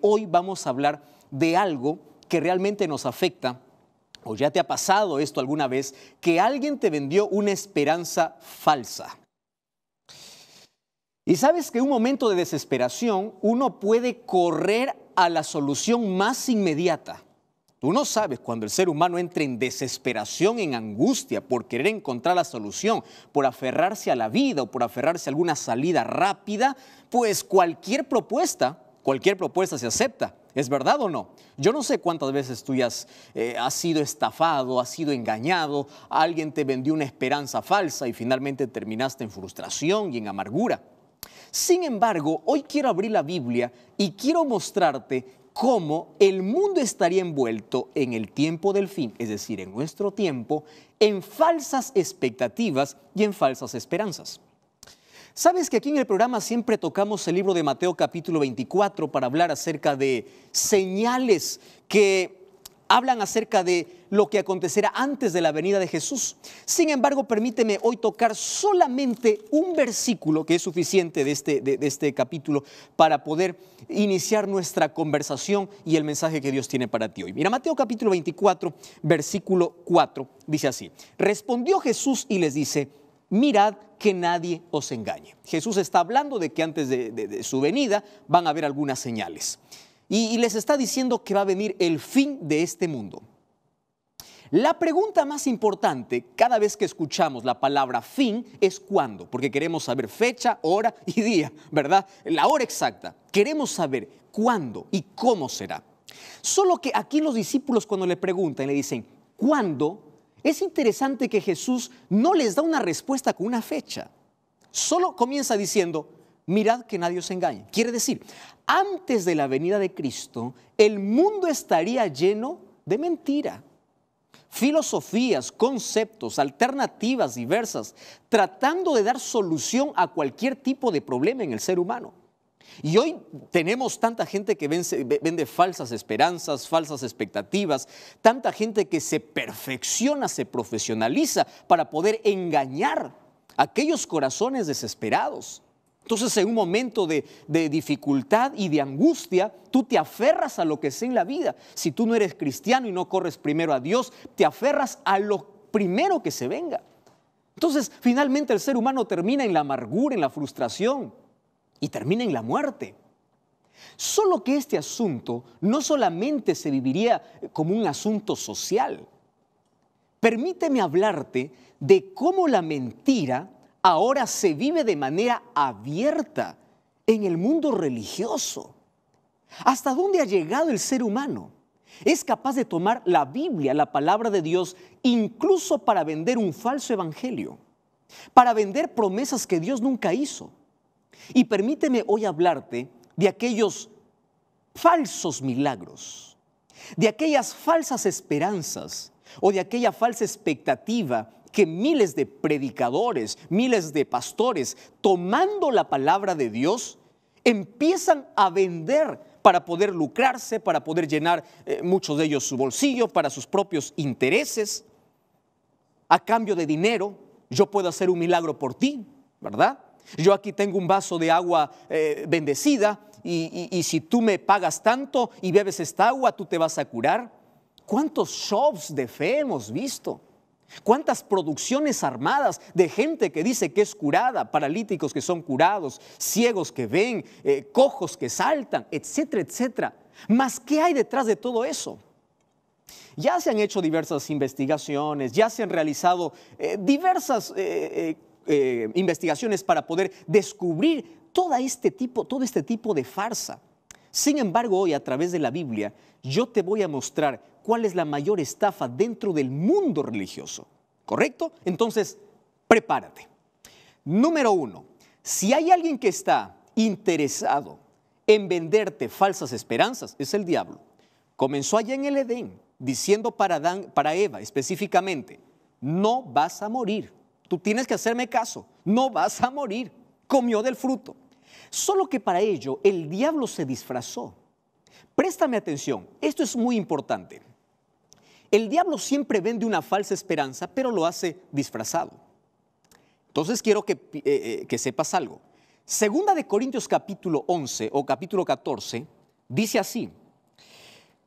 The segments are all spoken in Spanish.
Hoy vamos a hablar de algo que realmente nos afecta, o ya te ha pasado esto alguna vez, que alguien te vendió una esperanza falsa. Y sabes que en un momento de desesperación uno puede correr a la solución más inmediata. Tú no sabes cuando el ser humano entra en desesperación, en angustia, por querer encontrar la solución, por aferrarse a la vida o por aferrarse a alguna salida rápida, pues cualquier propuesta Cualquier propuesta se acepta. ¿Es verdad o no? Yo no sé cuántas veces tú ya has, eh, has, sido estafado, has sido engañado, alguien te vendió una esperanza falsa y finalmente terminaste en frustración y en amargura. Sin embargo, hoy quiero abrir la Biblia y quiero mostrarte cómo el mundo estaría envuelto en el tiempo del fin, es decir, en nuestro tiempo, en falsas expectativas y en falsas esperanzas. ¿Sabes que aquí en el programa siempre tocamos el libro de Mateo capítulo 24 para hablar acerca de señales que hablan acerca de lo que acontecerá antes de la venida de Jesús? Sin embargo, permíteme hoy tocar solamente un versículo que es suficiente de este, de este capítulo para poder iniciar nuestra conversación y el mensaje que Dios tiene para ti hoy. Mira, Mateo capítulo 24, versículo 4, dice así, respondió Jesús y les dice, mirad que nadie os engañe. Jesús está hablando de que antes de, su venida van a haber algunas señales. Y, y les está diciendo que va a venir el fin de este mundo. La pregunta más importante cada vez que escuchamos la palabra fin es cuándo, porque queremos saber fecha, hora y día, ¿verdad? La hora exacta. Queremos saber cuándo y cómo será. Solo que aquí los discípulos cuando le preguntan le dicen, ¿cuándo es interesante que Jesús no les da una respuesta con una fecha. Solo comienza diciendo, mirad que nadie os engañe. Quiere decir, antes de la venida de Cristo, el mundo estaría lleno de mentira. Filosofías, conceptos, alternativas diversas, tratando de dar solución a cualquier tipo de problema en el ser humano. Y hoy tenemos tanta gente que vende falsas esperanzas, falsas expectativas, tanta gente que se perfecciona, se profesionaliza para poder engañar a aquellos corazones desesperados. Entonces en un momento de, dificultad y de angustia, tú te aferras a lo que sea en la vida. Si tú no eres cristiano y no corres primero a Dios, te aferras a lo primero que se venga. Entonces finalmente el ser humano termina en la amargura, en la frustración y termina en la muerte. Solo que este asunto no solamente se viviría como un asunto social. Permíteme hablarte de cómo la mentira ahora se vive de manera abierta en el mundo religioso. ¿Hasta dónde ha llegado el ser humano? Es capaz de tomar la Biblia, la palabra de Dios, incluso para vender un falso evangelio, para vender promesas que Dios nunca hizo y permíteme hoy hablarte de aquellos falsos milagros, de aquellas falsas esperanzas o de aquella falsa expectativa que miles de predicadores, miles de pastores, tomando la palabra de Dios, empiezan a vender para poder lucrarse, para poder llenar eh, muchos de ellos su bolsillo, para sus propios intereses. A cambio de dinero, yo puedo hacer un milagro por ti, ¿verdad? Yo aquí tengo un vaso de agua eh, bendecida y, si tú me pagas tanto y bebes esta agua, tú te vas a curar. ¿Cuántos shows de fe hemos visto? ¿Cuántas producciones armadas de gente que dice que es curada, paralíticos que son curados, ciegos que ven, eh, cojos que saltan, etcétera, etcétera? ¿Más qué hay detrás de todo eso? Ya se han hecho diversas investigaciones, ya se han realizado eh, diversas eh, investigaciones para poder descubrir todo este, tipo, todo este tipo de farsa. Sin embargo, hoy a través de la Biblia, yo te voy a mostrar cuál es la mayor estafa dentro del mundo religioso. ¿Correcto? Entonces, prepárate. Número uno, si hay alguien que está interesado en venderte falsas esperanzas, es el diablo. Comenzó allá en el Edén, diciendo para Eva específicamente, no vas a morir tú tienes que hacerme caso, no vas a morir. Comió del fruto. Solo que para ello el diablo se disfrazó. Préstame atención, esto es muy importante. El diablo siempre vende una falsa esperanza, pero lo hace disfrazado. Entonces quiero que, eh, eh, que sepas algo. Segunda de Corintios capítulo 11 o capítulo 14 dice así,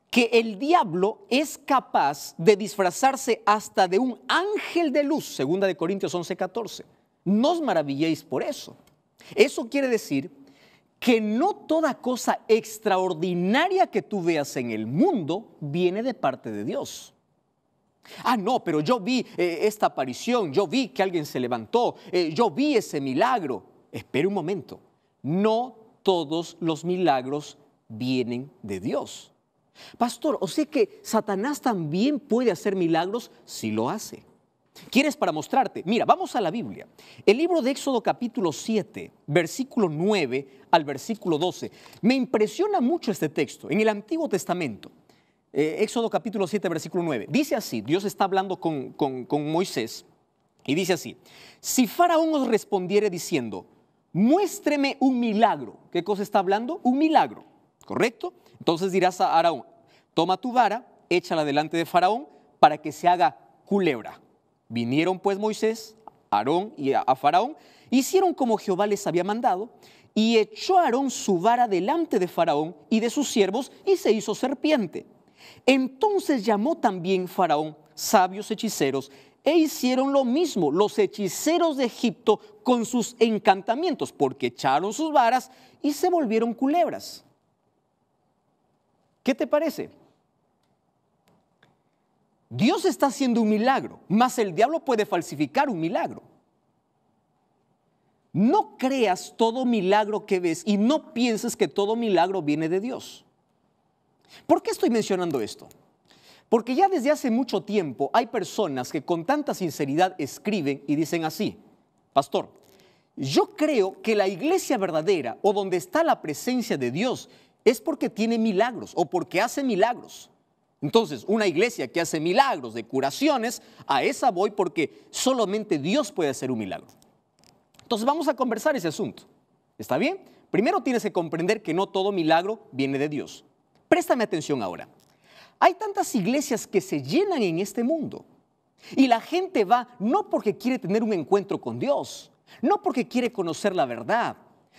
que el diablo es capaz de disfrazarse hasta de un ángel de luz, segunda de Corintios 14. No os maravilléis por eso. Eso quiere decir que no toda cosa extraordinaria que tú veas en el mundo viene de parte de Dios. Ah, no, pero yo vi eh, esta aparición, yo vi que alguien se levantó, eh, yo vi ese milagro. Espere un momento, no todos los milagros vienen de Dios. Pastor, o sea que Satanás también puede hacer milagros si lo hace. ¿Quieres para mostrarte? Mira, vamos a la Biblia. El libro de Éxodo capítulo 7, versículo 9 al versículo 12. Me impresiona mucho este texto en el Antiguo Testamento. Eh, Éxodo capítulo 7, versículo 9. Dice así, Dios está hablando con, Moisés y dice así, si Faraón os respondiere diciendo, muéstreme un milagro, ¿qué cosa está hablando? Un milagro, ¿correcto? Entonces dirás a Faraón. Toma tu vara, échala delante de Faraón para que se haga culebra. Vinieron pues Moisés, Aarón y a Faraón, e hicieron como Jehová les había mandado, y echó Aarón su vara delante de Faraón y de sus siervos, y se hizo serpiente. Entonces llamó también Faraón sabios hechiceros, e hicieron lo mismo los hechiceros de Egipto con sus encantamientos, porque echaron sus varas y se volvieron culebras. ¿Qué te parece? Dios está haciendo un milagro, mas el diablo puede falsificar un milagro. No creas todo milagro que ves y no pienses que todo milagro viene de Dios. ¿Por qué estoy mencionando esto? Porque ya desde hace mucho tiempo hay personas que con tanta sinceridad escriben y dicen así, Pastor, yo creo que la iglesia verdadera o donde está la presencia de Dios es porque tiene milagros o porque hace milagros. Entonces, una iglesia que hace milagros de curaciones, a esa voy porque solamente Dios puede hacer un milagro. Entonces vamos a conversar ese asunto. ¿Está bien? Primero tienes que comprender que no todo milagro viene de Dios. Préstame atención ahora. Hay tantas iglesias que se llenan en este mundo y la gente va no porque quiere tener un encuentro con Dios, no porque quiere conocer la verdad,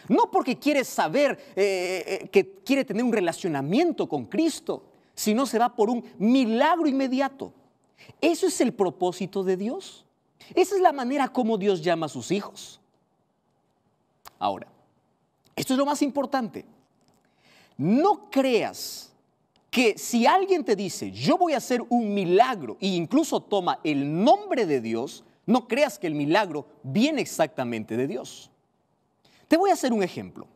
no porque quiere saber eh, eh, eh, que quiere tener un relacionamiento con Cristo, sino se va por un milagro inmediato. Eso es el propósito de Dios. Esa es la manera como Dios llama a sus hijos. Ahora, esto es lo más importante. No creas que si alguien te dice, yo voy a hacer un milagro e incluso toma el nombre de Dios, no creas que el milagro viene exactamente de Dios. Te voy a hacer un ejemplo.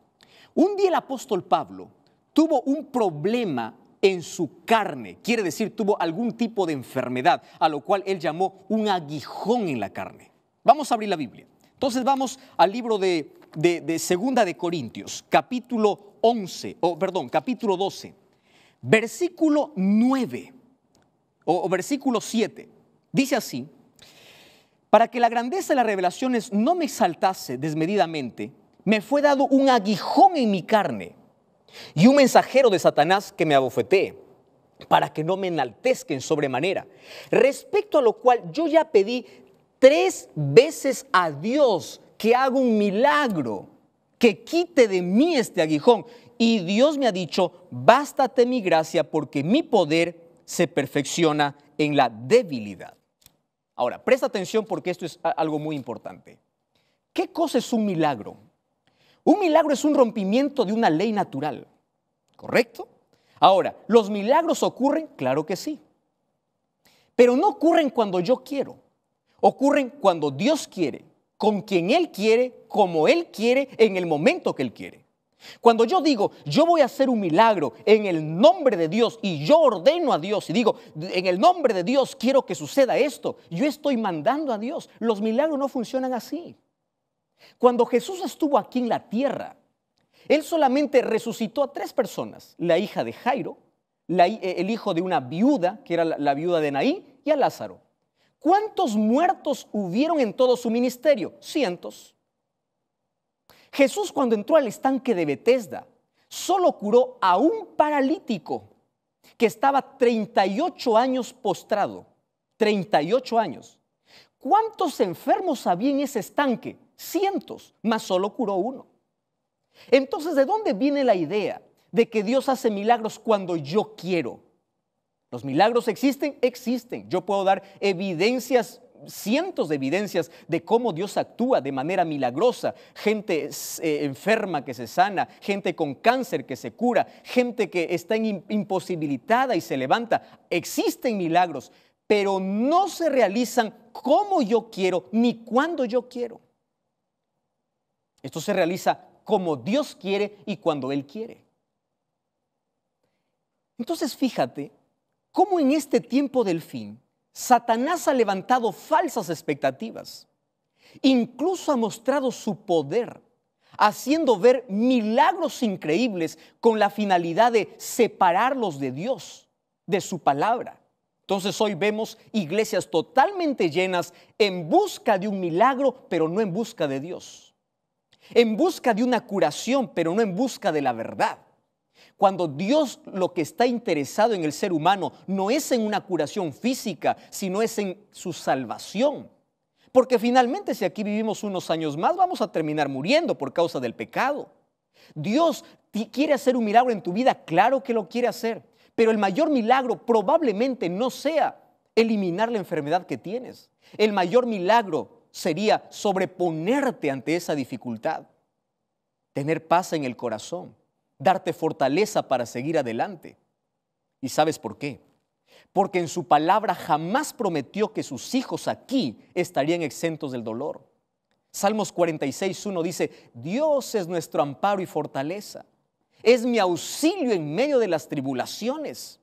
Un día el apóstol Pablo tuvo un problema en su carne, quiere decir, tuvo algún tipo de enfermedad, a lo cual él llamó un aguijón en la carne. Vamos a abrir la Biblia. Entonces vamos al libro de, Segunda de Corintios, capítulo 11, o perdón, capítulo 12, versículo 9, o, o versículo 7. Dice así, para que la grandeza de las revelaciones no me saltase desmedidamente, me fue dado un aguijón en mi carne y un mensajero de Satanás que me abofetee para que no me enaltezca en sobremanera. Respecto a lo cual yo ya pedí tres veces a Dios que haga un milagro, que quite de mí este aguijón. Y Dios me ha dicho, bástate mi gracia porque mi poder se perfecciona en la debilidad. Ahora, presta atención porque esto es algo muy importante. ¿Qué cosa es un milagro? Un milagro es un rompimiento de una ley natural, ¿correcto? Ahora, ¿los milagros ocurren? Claro que sí. Pero no ocurren cuando yo quiero. Ocurren cuando Dios quiere, con quien Él quiere, como Él quiere, en el momento que Él quiere. Cuando yo digo, yo voy a hacer un milagro en el nombre de Dios y yo ordeno a Dios y digo, en el nombre de Dios quiero que suceda esto, yo estoy mandando a Dios. Los milagros no funcionan así. Cuando Jesús estuvo aquí en la tierra, él solamente resucitó a tres personas, la hija de Jairo, eh, el hijo de una viuda, que era la, viuda de Naí, y a Lázaro. ¿Cuántos muertos hubieron en todo su ministerio? Cientos. Jesús cuando entró al estanque de Betesda, solo curó a un paralítico que estaba 38 años postrado. 38 años. ¿Cuántos enfermos había en ese estanque? cientos, más solo curó uno. Entonces, ¿de dónde viene la idea de que Dios hace milagros cuando yo quiero? Los milagros existen, existen. Yo puedo dar evidencias cientos de evidencias de cómo Dios actúa de manera milagrosa. Gente eh, enferma que se sana, gente con cáncer que se cura, gente que está imposibilitada y se levanta. Existen milagros, pero no se realizan como yo quiero ni cuando yo quiero. Esto se realiza como Dios quiere y cuando Él quiere. Entonces fíjate cómo en este tiempo del fin Satanás ha levantado falsas expectativas. Incluso ha mostrado su poder, haciendo ver milagros increíbles con la finalidad de separarlos de Dios, de su palabra. Entonces hoy vemos iglesias totalmente llenas en busca de un milagro, pero no en busca de Dios en busca de una curación, pero no en busca de la verdad. Cuando Dios lo que está interesado en el ser humano no es en una curación física, sino es en su salvación. Porque finalmente si aquí vivimos unos años más, vamos a terminar muriendo por causa del pecado. Dios quiere hacer un milagro en tu vida, claro que lo quiere hacer, pero el mayor milagro probablemente no sea eliminar la enfermedad que tienes. El mayor milagro sería sobreponerte ante esa dificultad, tener paz en el corazón, darte fortaleza para seguir adelante. ¿Y sabes por qué? Porque en su palabra jamás prometió que sus hijos aquí estarían exentos del dolor. Salmos 46.1 dice, Dios es nuestro amparo y fortaleza, es mi auxilio en medio de las tribulaciones.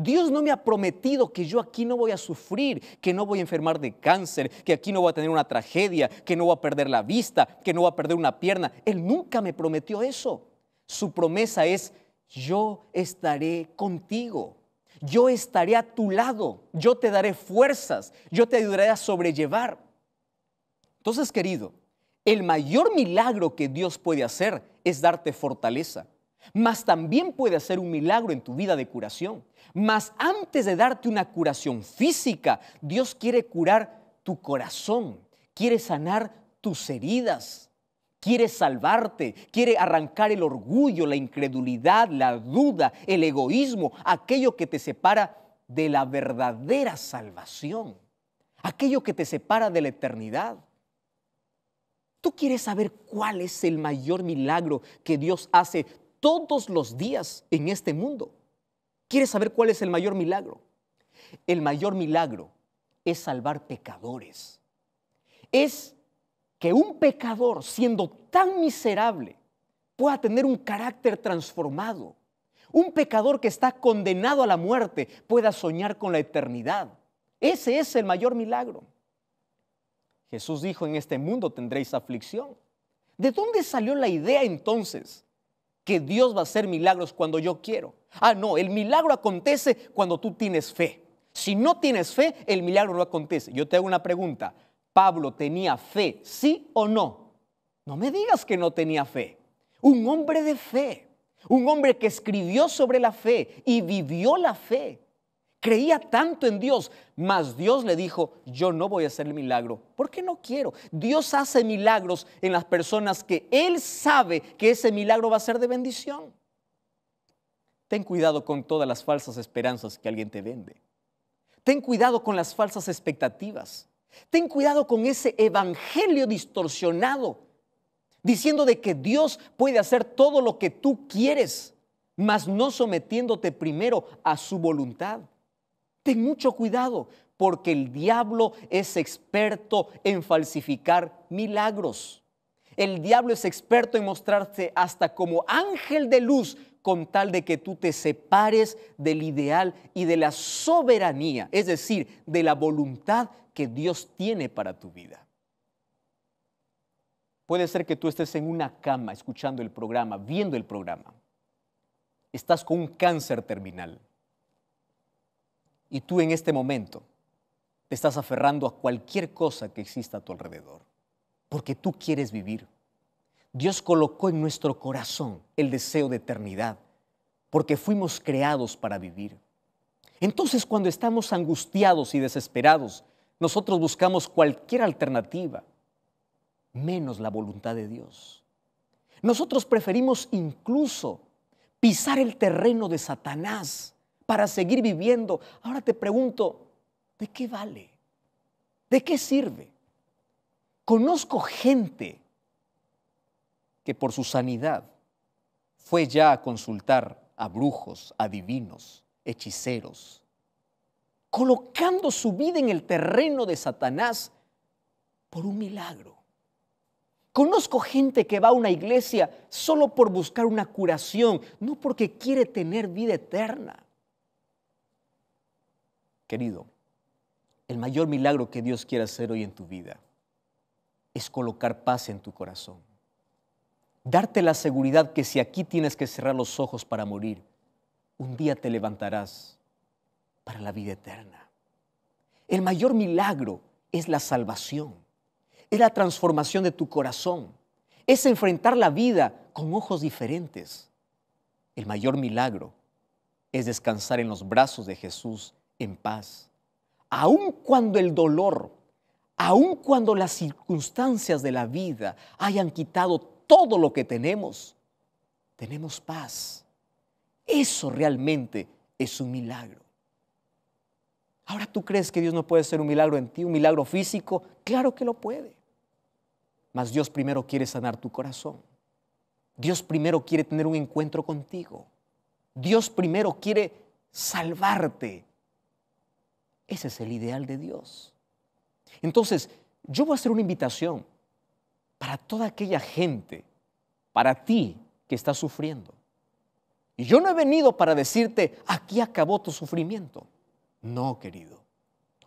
Dios no me ha prometido que yo aquí no voy a sufrir, que no voy a enfermar de cáncer, que aquí no voy a tener una tragedia, que no voy a perder la vista, que no voy a perder una pierna. Él nunca me prometió eso. Su promesa es, yo estaré contigo. Yo estaré a tu lado, yo te daré fuerzas, yo te ayudaré a sobrellevar. Entonces, querido, el mayor milagro que Dios puede hacer es darte fortaleza mas también puede hacer un milagro en tu vida de curación. Mas antes de darte una curación física, Dios quiere curar tu corazón, quiere sanar tus heridas, quiere salvarte, quiere arrancar el orgullo, la incredulidad, la duda, el egoísmo, aquello que te separa de la verdadera salvación, aquello que te separa de la eternidad. ¿Tú quieres saber cuál es el mayor milagro que Dios hace todos los días en este mundo. ¿Quieres saber cuál es el mayor milagro? El mayor milagro es salvar pecadores. Es que un pecador, siendo tan miserable, pueda tener un carácter transformado. Un pecador que está condenado a la muerte pueda soñar con la eternidad. Ese es el mayor milagro. Jesús dijo, en este mundo tendréis aflicción. ¿De dónde salió la idea entonces que Dios va a hacer milagros cuando yo quiero. Ah, no, el milagro acontece cuando tú tienes fe. Si no tienes fe, el milagro no acontece. Yo te hago una pregunta. ¿Pablo tenía fe, sí o no? No me digas que no tenía fe. Un hombre de fe, un hombre que escribió sobre la fe y vivió la fe. Creía tanto en Dios, mas Dios le dijo, yo no voy a hacer el milagro, porque no quiero. Dios hace milagros en las personas que Él sabe que ese milagro va a ser de bendición. Ten cuidado con todas las falsas esperanzas que alguien te vende. Ten cuidado con las falsas expectativas. Ten cuidado con ese evangelio distorsionado, diciendo de que Dios puede hacer todo lo que tú quieres, mas no sometiéndote primero a su voluntad. Ten mucho cuidado, porque el diablo es experto en falsificar milagros. El diablo es experto en mostrarte hasta como ángel de luz con tal de que tú te separes del ideal y de la soberanía, es decir, de la voluntad que Dios tiene para tu vida. Puede ser que tú estés en una cama escuchando el programa, viendo el programa. Estás con un cáncer terminal. Y tú en este momento te estás aferrando a cualquier cosa que exista a tu alrededor, porque tú quieres vivir. Dios colocó en nuestro corazón el deseo de eternidad, porque fuimos creados para vivir. Entonces cuando estamos angustiados y desesperados, nosotros buscamos cualquier alternativa, menos la voluntad de Dios. Nosotros preferimos incluso pisar el terreno de Satanás para seguir viviendo. Ahora te pregunto, ¿de qué vale? ¿De qué sirve? Conozco gente que por su sanidad fue ya a consultar a brujos, adivinos, hechiceros, colocando su vida en el terreno de Satanás por un milagro. Conozco gente que va a una iglesia solo por buscar una curación, no porque quiere tener vida eterna. Querido, el mayor milagro que Dios quiere hacer hoy en tu vida es colocar paz en tu corazón. Darte la seguridad que si aquí tienes que cerrar los ojos para morir, un día te levantarás para la vida eterna. El mayor milagro es la salvación, es la transformación de tu corazón, es enfrentar la vida con ojos diferentes. El mayor milagro es descansar en los brazos de Jesús en paz. Aun cuando el dolor, aun cuando las circunstancias de la vida hayan quitado todo lo que tenemos, tenemos paz. Eso realmente es un milagro. Ahora tú crees que Dios no puede ser un milagro en ti, un milagro físico. Claro que lo puede. Mas Dios primero quiere sanar tu corazón. Dios primero quiere tener un encuentro contigo. Dios primero quiere salvarte. Ese es el ideal de Dios. Entonces, yo voy a hacer una invitación para toda aquella gente, para ti que estás sufriendo. Y yo no he venido para decirte, aquí acabó tu sufrimiento. No, querido.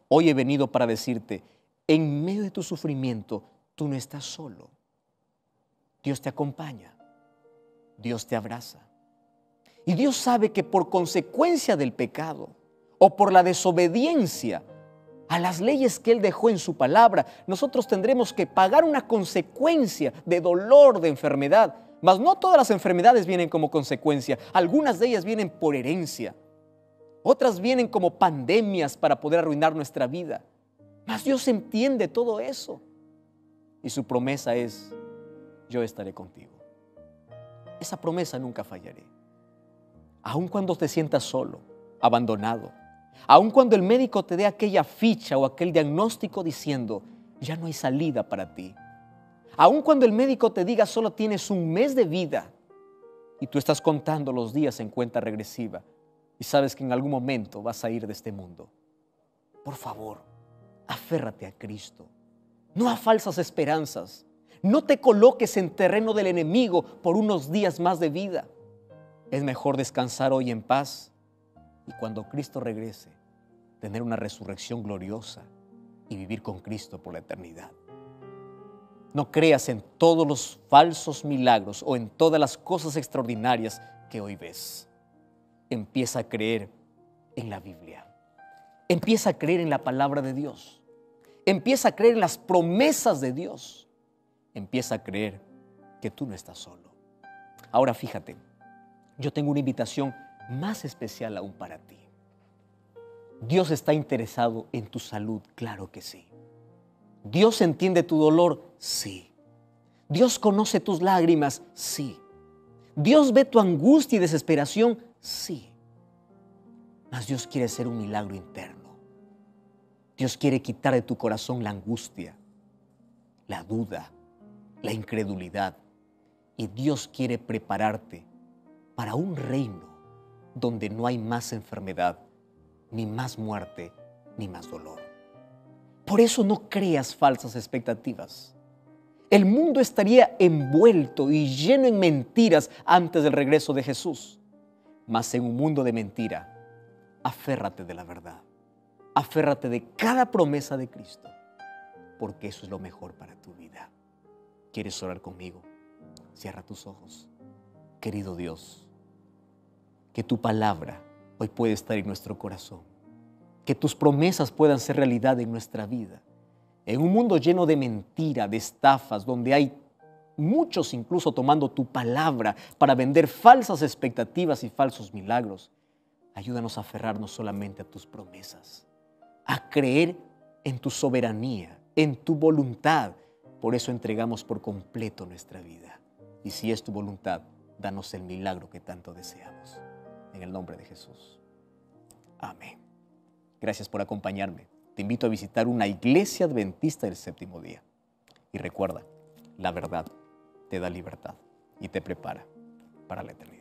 Hoy he venido para decirte, en medio de tu sufrimiento, tú no estás solo. Dios te acompaña. Dios te abraza. Y Dios sabe que por consecuencia del pecado, o por la desobediencia a las leyes que Él dejó en su palabra, nosotros tendremos que pagar una consecuencia de dolor, de enfermedad. Mas no todas las enfermedades vienen como consecuencia, algunas de ellas vienen por herencia, otras vienen como pandemias para poder arruinar nuestra vida. Mas Dios entiende todo eso y su promesa es, yo estaré contigo. Esa promesa nunca fallaré. Aun cuando te sientas solo, abandonado, Aun cuando el médico te dé aquella ficha o aquel diagnóstico diciendo, ya no hay salida para ti. Aun cuando el médico te diga solo tienes un mes de vida y tú estás contando los días en cuenta regresiva y sabes que en algún momento vas a ir de este mundo. Por favor, aférrate a Cristo. No a falsas esperanzas. No te coloques en terreno del enemigo por unos días más de vida. Es mejor descansar hoy en paz y cuando Cristo regrese, tener una resurrección gloriosa y vivir con Cristo por la eternidad. No creas en todos los falsos milagros o en todas las cosas extraordinarias que hoy ves. Empieza a creer en la Biblia. Empieza a creer en la palabra de Dios. Empieza a creer en las promesas de Dios. Empieza a creer que tú no estás solo. Ahora fíjate, yo tengo una invitación más especial aún para ti. Dios está interesado en tu salud, claro que sí. Dios entiende tu dolor, sí. Dios conoce tus lágrimas, sí. Dios ve tu angustia y desesperación, sí. Mas Dios quiere hacer un milagro interno. Dios quiere quitar de tu corazón la angustia, la duda, la incredulidad. Y Dios quiere prepararte para un reino donde no hay más enfermedad, ni más muerte, ni más dolor. Por eso no creas falsas expectativas. El mundo estaría envuelto y lleno en mentiras antes del regreso de Jesús. Mas en un mundo de mentira, aférrate de la verdad. Aférrate de cada promesa de Cristo, porque eso es lo mejor para tu vida. ¿Quieres orar conmigo? Cierra tus ojos. Querido Dios, que tu palabra hoy puede estar en nuestro corazón, que tus promesas puedan ser realidad en nuestra vida. En un mundo lleno de mentira, de estafas, donde hay muchos incluso tomando tu palabra para vender falsas expectativas y falsos milagros, ayúdanos a aferrarnos solamente a tus promesas, a creer en tu soberanía, en tu voluntad. Por eso entregamos por completo nuestra vida. Y si es tu voluntad, danos el milagro que tanto deseamos en el nombre de Jesús. Amén. Gracias por acompañarme. Te invito a visitar una iglesia adventista del séptimo día. Y recuerda, la verdad te da libertad y te prepara para la eternidad.